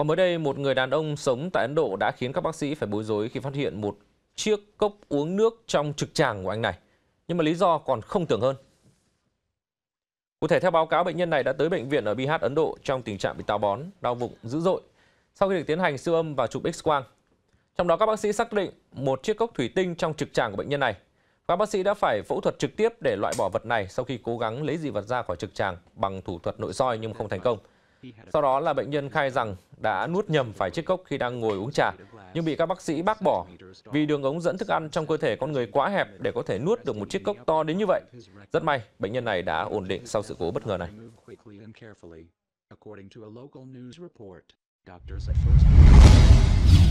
Còn mới đây, một người đàn ông sống tại Ấn Độ đã khiến các bác sĩ phải bối rối khi phát hiện một chiếc cốc uống nước trong trực tràng của anh này. Nhưng mà lý do còn không tưởng hơn. Cụ thể theo báo cáo, bệnh nhân này đã tới bệnh viện ở Bihar, Ấn Độ trong tình trạng bị táo bón, đau bụng dữ dội. Sau khi được tiến hành siêu âm và chụp X-quang, trong đó các bác sĩ xác định một chiếc cốc thủy tinh trong trực tràng của bệnh nhân này. Các bác sĩ đã phải phẫu thuật trực tiếp để loại bỏ vật này sau khi cố gắng lấy dị vật ra khỏi trực tràng bằng thủ thuật nội soi nhưng không thành công. Sau đó là bệnh nhân khai rằng đã nuốt nhầm phải chiếc cốc khi đang ngồi uống trà, nhưng bị các bác sĩ bác bỏ vì đường ống dẫn thức ăn trong cơ thể con người quá hẹp để có thể nuốt được một chiếc cốc to đến như vậy. Rất may, bệnh nhân này đã ổn định sau sự cố bất ngờ này. According to a local news report, doctors at first...